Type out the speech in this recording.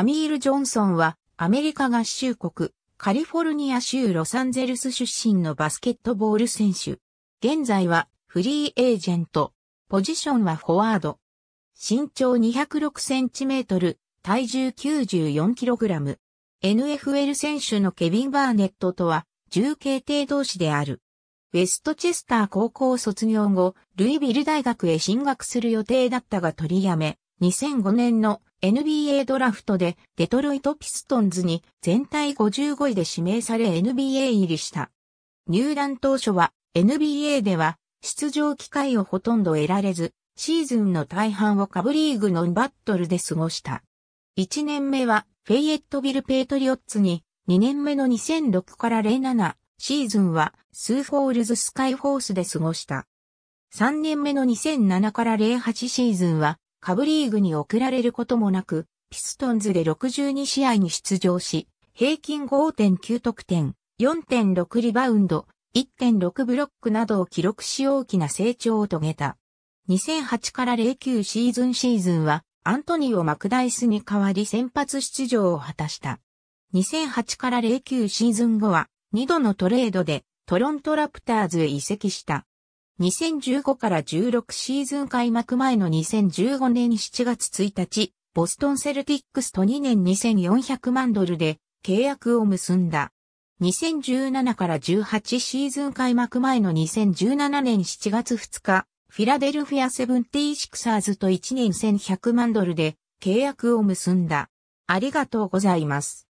アミール・ジョンソンはアメリカ合衆国カリフォルニア州ロサンゼルス出身のバスケットボール選手。現在はフリーエージェント。ポジションはフォワード。身長2 0 6センチメートル、体重 94kg。NFL 選手のケビン・バーネットとは、重慶帝同士である。ウェストチェスター高校卒業後、ルイビル大学へ進学する予定だったが取りやめ、2005年の NBA ドラフトでデトロイトピストンズに全体55位で指名され NBA 入りした。入団当初は NBA では出場機会をほとんど得られず、シーズンの大半をカブリーグのバットルで過ごした。1年目はフェイエットビル・ペイトリオッツに2年目の2006から07シーズンはスーフォールズ・スカイフォースで過ごした。3年目の2007から08シーズンは下部リーグに送られることもなく、ピストンズで62試合に出場し、平均5.9得点、4.6リバウンド、1.6ブロックなどを記録し大きな成長を遂げた。2008から09シーズンシーズンは、アントニオ・マクダイスに代わり先発出場を果たした。2008から09シーズン後は、2度のトレードでトロントラプターズへ移籍した。2015から16シーズン開幕前の2015年7月1日、ボストンセルティックスと2年2400万ドルで契約を結んだ。2017から18シーズン開幕前の2017年7月2日、フィラデルフィアセブンティーシクサーズと1年1100万ドルで契約を結んだ。ありがとうございます。